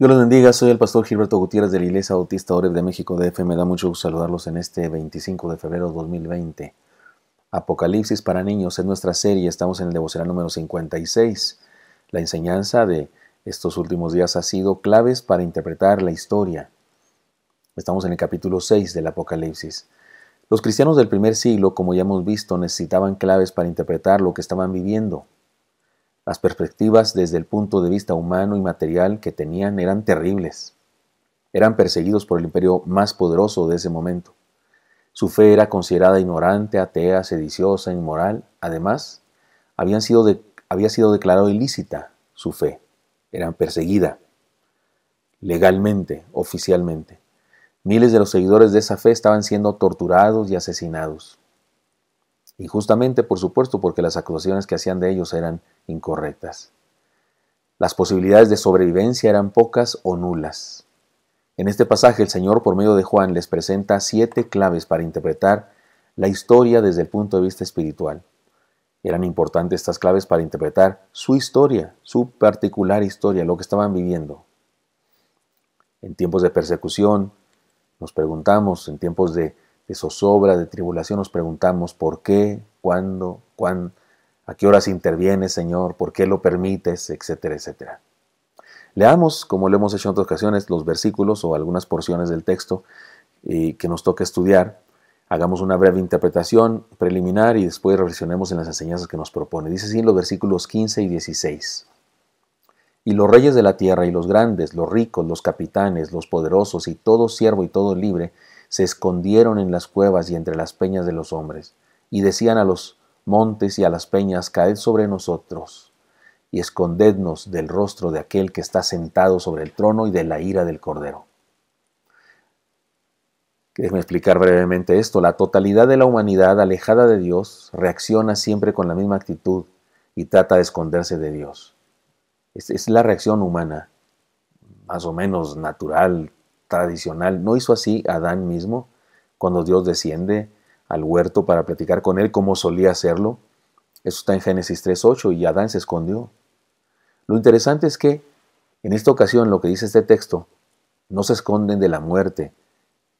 Dios los bendiga, soy el pastor Gilberto Gutiérrez de la Iglesia Bautista Oreb de México DF. Me da mucho gusto saludarlos en este 25 de febrero de 2020. Apocalipsis para niños es nuestra serie, estamos en el devocional número 56. La enseñanza de estos últimos días ha sido claves para interpretar la historia. Estamos en el capítulo 6 del Apocalipsis. Los cristianos del primer siglo, como ya hemos visto, necesitaban claves para interpretar lo que estaban viviendo. Las perspectivas desde el punto de vista humano y material que tenían eran terribles. Eran perseguidos por el imperio más poderoso de ese momento. Su fe era considerada ignorante, atea, sediciosa, inmoral. Además, había sido declarada ilícita su fe. Eran perseguida legalmente, oficialmente. Miles de los seguidores de esa fe estaban siendo torturados y asesinados justamente, por supuesto porque las acusaciones que hacían de ellos eran incorrectas. Las posibilidades de sobrevivencia eran pocas o nulas. En este pasaje el Señor por medio de Juan les presenta siete claves para interpretar la historia desde el punto de vista espiritual. Eran importantes estas claves para interpretar su historia, su particular historia, lo que estaban viviendo. En tiempos de persecución, nos preguntamos, en tiempos de de zozobra, de tribulación, nos preguntamos por qué, cuándo, cuán, a qué horas interviene, Señor, por qué lo permites, etcétera, etcétera. Leamos, como lo hemos hecho en otras ocasiones, los versículos o algunas porciones del texto eh, que nos toca estudiar. Hagamos una breve interpretación preliminar y después reflexionemos en las enseñanzas que nos propone. Dice así en los versículos 15 y 16. Y los reyes de la tierra y los grandes, los ricos, los capitanes, los poderosos y todo siervo y todo libre, se escondieron en las cuevas y entre las peñas de los hombres, y decían a los montes y a las peñas, caed sobre nosotros, y escondednos del rostro de aquel que está sentado sobre el trono y de la ira del Cordero. Déjenme explicar brevemente esto. La totalidad de la humanidad alejada de Dios reacciona siempre con la misma actitud y trata de esconderse de Dios. Es, es la reacción humana, más o menos natural, tradicional. ¿No hizo así Adán mismo cuando Dios desciende al huerto para platicar con él como solía hacerlo? Eso está en Génesis 3.8 y Adán se escondió. Lo interesante es que en esta ocasión lo que dice este texto, no se esconden de la muerte,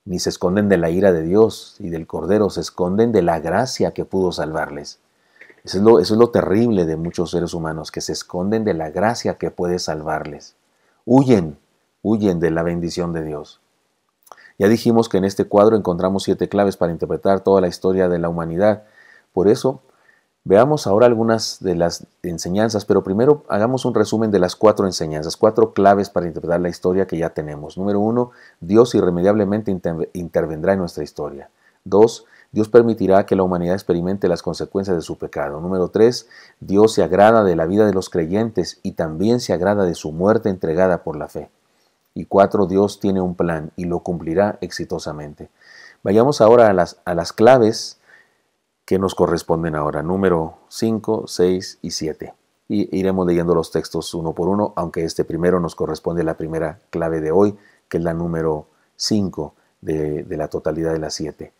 ni se esconden de la ira de Dios y del Cordero, se esconden de la gracia que pudo salvarles. Eso es, lo, eso es lo, terrible de muchos seres humanos, que se esconden de la gracia que puede salvarles. Huyen huyen de la bendición de Dios. Ya dijimos que en este cuadro encontramos siete claves para interpretar toda la historia de la humanidad. Por eso, veamos ahora algunas de las enseñanzas, pero primero hagamos un resumen de las cuatro enseñanzas, cuatro claves para interpretar la historia que ya tenemos. Número uno, Dios irremediablemente intervendrá en nuestra historia. Dos, Dios permitirá que la humanidad experimente las consecuencias de su pecado. Número tres, Dios se agrada de la vida de los creyentes y también se agrada de su muerte entregada por la fe. Y cuatro, Dios tiene un plan y lo cumplirá exitosamente. Vayamos ahora a las, a las claves que nos corresponden ahora, número 5, 6 y 7. Y iremos leyendo los textos uno por uno, aunque este primero nos corresponde la primera clave de hoy, que es la número 5 de, de la totalidad de las siete.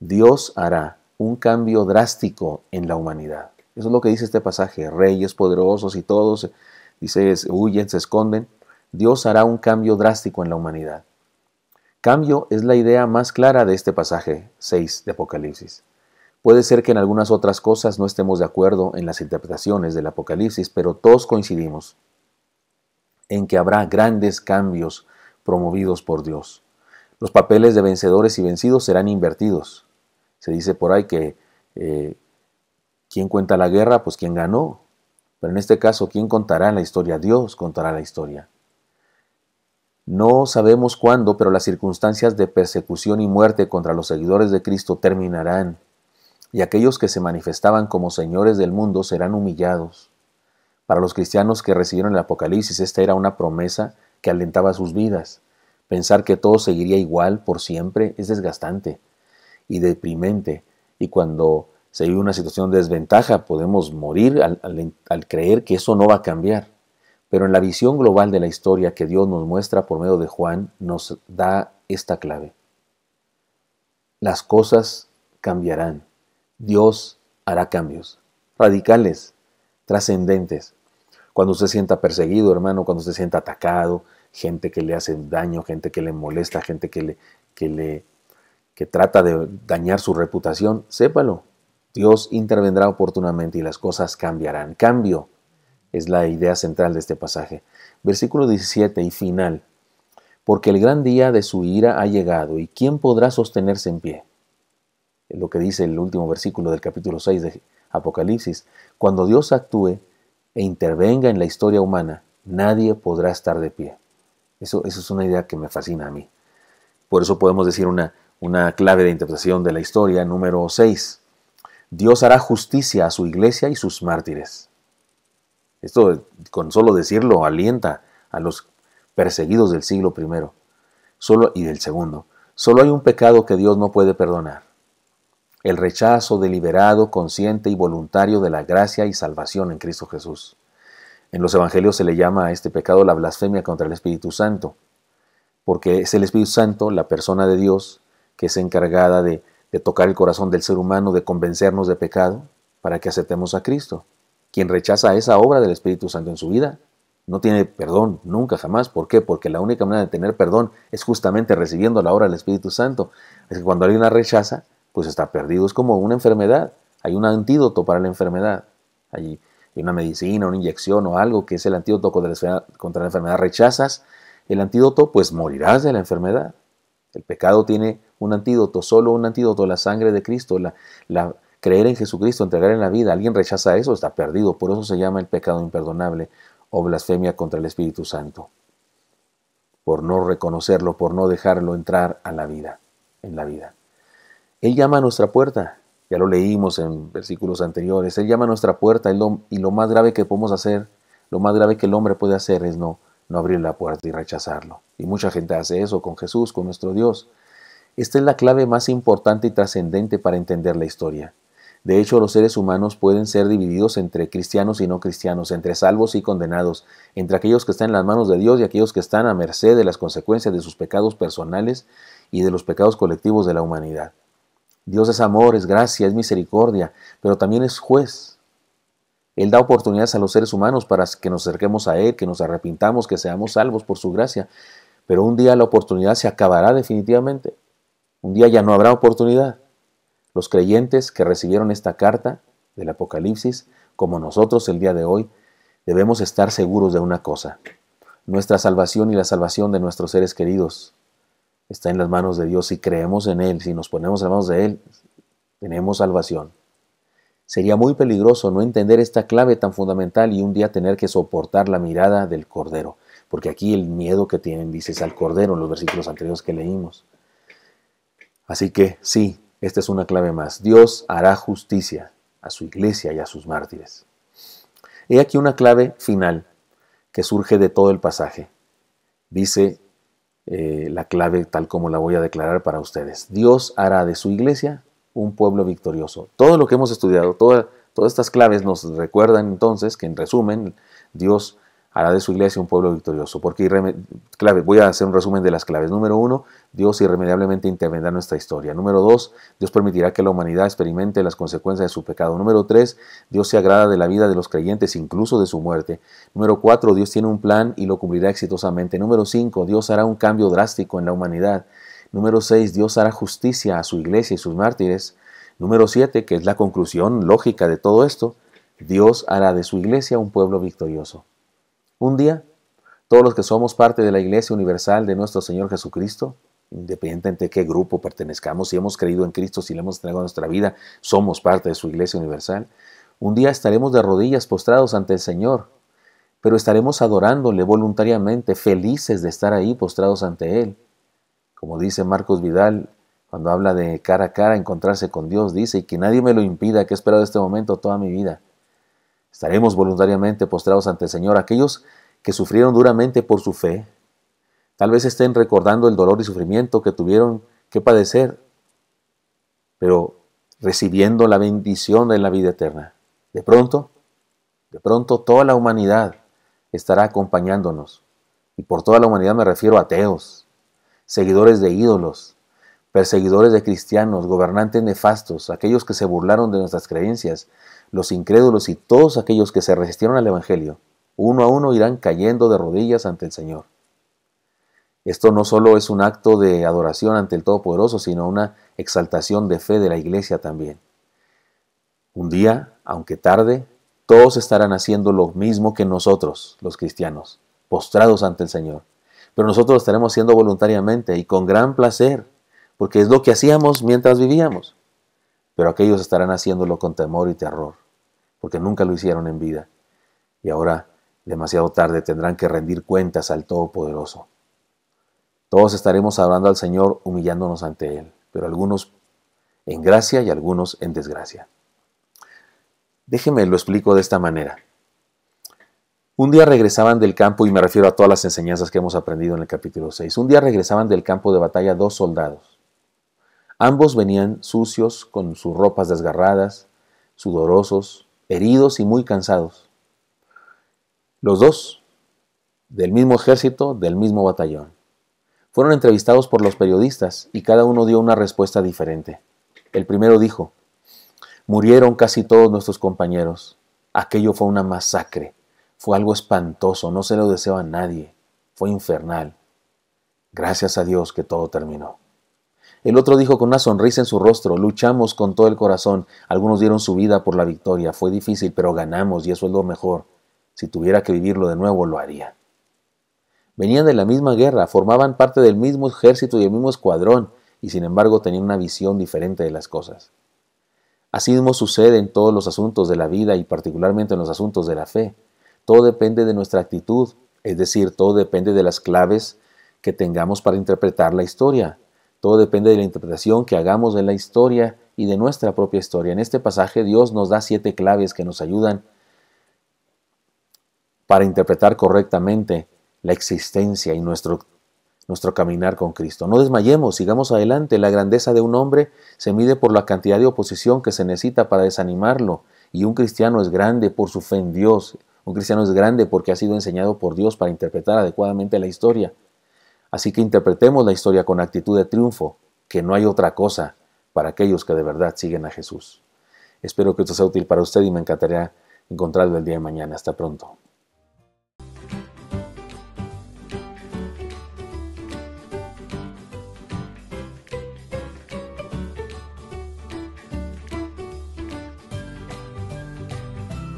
Dios hará un cambio drástico en la humanidad. Eso es lo que dice este pasaje. Reyes poderosos y todos, dice, huyen, se esconden, Dios hará un cambio drástico en la humanidad. Cambio es la idea más clara de este pasaje 6 de Apocalipsis. Puede ser que en algunas otras cosas no estemos de acuerdo en las interpretaciones del Apocalipsis, pero todos coincidimos en que habrá grandes cambios promovidos por Dios. Los papeles de vencedores y vencidos serán invertidos. Se dice por ahí que eh, quien cuenta la guerra, pues quien ganó. Pero en este caso, ¿quién contará la historia? Dios contará la historia. No sabemos cuándo, pero las circunstancias de persecución y muerte contra los seguidores de Cristo terminarán, y aquellos que se manifestaban como señores del mundo serán humillados. Para los cristianos que recibieron el Apocalipsis, esta era una promesa que alentaba sus vidas. Pensar que todo seguiría igual por siempre es desgastante y deprimente, y cuando se vive una situación de desventaja podemos morir al, al creer que eso no va a cambiar. Pero en la visión global de la historia que Dios nos muestra por medio de Juan, nos da esta clave. Las cosas cambiarán. Dios hará cambios radicales, trascendentes. Cuando usted sienta perseguido, hermano, cuando usted sienta atacado, gente que le hace daño, gente que le molesta, gente que le, que le que trata de dañar su reputación, sépalo. Dios intervendrá oportunamente y las cosas cambiarán. Cambio es la idea central de este pasaje. Versículo 17 y final. Porque el gran día de su ira ha llegado, ¿y quién podrá sostenerse en pie? Es lo que dice el último versículo del capítulo 6 de Apocalipsis. Cuando Dios actúe e intervenga en la historia humana, nadie podrá estar de pie. Eso, es una idea que me fascina a mí. Por eso podemos decir una, una clave de interpretación de la historia número 6. Dios hará justicia a su iglesia y sus mártires. Esto, con solo decirlo, alienta a los perseguidos del siglo primero solo, y del segundo. Solo hay un pecado que Dios no puede perdonar. El rechazo deliberado, consciente y voluntario de la gracia y salvación en Cristo Jesús. En los Evangelios se le llama a este pecado la blasfemia contra el Espíritu Santo, porque es el Espíritu Santo, la persona de Dios, que es encargada de, de tocar el corazón del ser humano, de convencernos de pecado, para que aceptemos a Cristo. Quien rechaza esa obra del Espíritu Santo en su vida no tiene perdón nunca jamás. ¿Por qué? Porque la única manera de tener perdón es justamente recibiendo la obra del Espíritu Santo. Es que cuando alguien la rechaza, pues está perdido. Es como una enfermedad. Hay un antídoto para la enfermedad. Hay una medicina, una inyección o algo que es el antídoto contra la, enfermedad. Rechazas el antídoto, pues morirás de la enfermedad. El pecado tiene un antídoto, solo un antídoto, la sangre de Cristo, la, la, Creer en Jesucristo, entregar en la vida, alguien rechaza eso, está perdido. Por eso se llama el pecado imperdonable o blasfemia contra el Espíritu Santo. Por no reconocerlo, por no dejarlo entrar a la vida, en la vida. Él llama a nuestra puerta, ya lo leímos en versículos anteriores, Él llama a nuestra puerta y lo, y lo más grave que podemos hacer, lo más grave que el hombre puede hacer es no, no abrir la puerta y rechazarlo. Y mucha gente hace eso con Jesús, con nuestro Dios. Esta es la clave más importante y trascendente para entender la historia. De hecho, los seres humanos pueden ser divididos entre cristianos y no cristianos, entre salvos y condenados, entre aquellos que están en las manos de Dios y aquellos que están a merced de las consecuencias de sus pecados personales y de los pecados colectivos de la humanidad. Dios es amor, es gracia, es misericordia, pero también es juez. Él da oportunidades a los seres humanos para que nos acerquemos a Él, que nos arrepintamos, que seamos salvos por su gracia. Pero un día la oportunidad se acabará definitivamente. Un día ya no habrá oportunidad. Los creyentes que recibieron esta carta del Apocalipsis, como nosotros el día de hoy, debemos estar seguros de una cosa. Nuestra salvación y la salvación de nuestros seres queridos está en las manos de Dios. Si creemos en Él, si nos ponemos en las manos de Él, tenemos salvación. Sería muy peligroso no entender esta clave tan fundamental y un día tener que soportar la mirada del Cordero, porque aquí el miedo que tienen, dices, al Cordero en los versículos anteriores que leímos. Así que sí, esta es una clave más. Dios hará justicia a su iglesia y a sus mártires. He aquí una clave final que surge de todo el pasaje. Dice eh, la clave tal como la voy a declarar para ustedes. Dios hará de su iglesia un pueblo victorioso. Todo lo que hemos estudiado, todas estas claves nos recuerdan entonces que en resumen, Dios hará de su iglesia un pueblo victorioso. Porque clave, voy a hacer un resumen de las claves. Número uno, Dios irremediablemente intervendrá en nuestra historia. Número dos, Dios permitirá que la humanidad experimente las consecuencias de su pecado. Número tres, Dios se agrada de la vida de los creyentes, incluso de su muerte. Número cuatro, Dios tiene un plan y lo cumplirá exitosamente. Número cinco, Dios hará un cambio drástico en la humanidad. Número seis, Dios hará justicia a su iglesia y sus mártires. Número siete, que es la conclusión lógica de todo esto, Dios hará de su iglesia un pueblo victorioso. Un día, todos los que somos parte de la Iglesia Universal de nuestro Señor Jesucristo, independientemente de qué grupo pertenezcamos, si hemos creído en Cristo, si le hemos entregado nuestra vida, somos parte de su Iglesia Universal. Un día estaremos de rodillas postrados ante el Señor, pero estaremos adorándole voluntariamente, felices de estar ahí postrados ante Él. Como dice Marcos Vidal, cuando habla de cara a cara, encontrarse con Dios, dice, y que nadie me lo impida, que he esperado este momento toda mi vida. Estaremos voluntariamente postrados ante el Señor. Aquellos que sufrieron duramente por su fe, tal vez estén recordando el dolor y sufrimiento que tuvieron que padecer, pero recibiendo la bendición de la vida eterna. De pronto, de pronto toda la humanidad estará acompañándonos. Y por toda la humanidad me refiero a ateos, seguidores de ídolos, perseguidores de cristianos, gobernantes nefastos, aquellos que se burlaron de nuestras creencias, los incrédulos y todos aquellos que se resistieron al Evangelio, uno a uno irán cayendo de rodillas ante el Señor. Esto no solo es un acto de adoración ante el Todopoderoso, sino una exaltación de fe de la iglesia también. Un día, aunque tarde, todos estarán haciendo lo mismo que nosotros, los cristianos, postrados ante el Señor. Pero nosotros lo estaremos haciendo voluntariamente y con gran placer porque es lo que hacíamos mientras vivíamos. Pero aquellos estarán haciéndolo con temor y terror, porque nunca lo hicieron en vida. Y ahora, demasiado tarde, tendrán que rendir cuentas al Todopoderoso. Todos estaremos hablando al Señor humillándonos ante Él, pero algunos en gracia y algunos en desgracia. Déjeme lo explico de esta manera. Un día regresaban del campo, y me refiero a todas las enseñanzas que hemos aprendido en el capítulo 6, un día regresaban del campo de batalla dos soldados. Ambos venían sucios, con sus ropas desgarradas, sudorosos, heridos y muy cansados. Los dos, del mismo ejército, del mismo batallón. Fueron entrevistados por los periodistas y cada uno dio una respuesta diferente. El primero dijo, murieron casi todos nuestros compañeros. Aquello fue una masacre, fue algo espantoso, no se lo deseaba a nadie, fue infernal. Gracias a Dios que todo terminó. El otro dijo con una sonrisa en su rostro, luchamos con todo el corazón, algunos dieron su vida por la victoria, fue difícil, pero ganamos y eso es lo mejor. Si tuviera que vivirlo de nuevo, lo haría. Venían de la misma guerra, formaban parte del mismo ejército y el mismo escuadrón, y sin embargo tenían una visión diferente de las cosas. Así mismo sucede en todos los asuntos de la vida y particularmente en los asuntos de la fe. Todo depende de nuestra actitud, es decir, todo depende de las claves que tengamos para interpretar la historia. Todo depende de la interpretación que hagamos de la historia y de nuestra propia historia. En este pasaje Dios nos da siete claves que nos ayudan para interpretar correctamente la existencia y nuestro, nuestro caminar con Cristo. No desmayemos, sigamos adelante. La grandeza de un hombre se mide por la cantidad de oposición que se necesita para desanimarlo. Y un cristiano es grande por su fe en Dios. Un cristiano es grande porque ha sido enseñado por Dios para interpretar adecuadamente la historia. Así que interpretemos la historia con actitud de triunfo, que no hay otra cosa para aquellos que de verdad siguen a Jesús. Espero que esto sea útil para usted y me encantaría encontrarlo el día de mañana. Hasta pronto.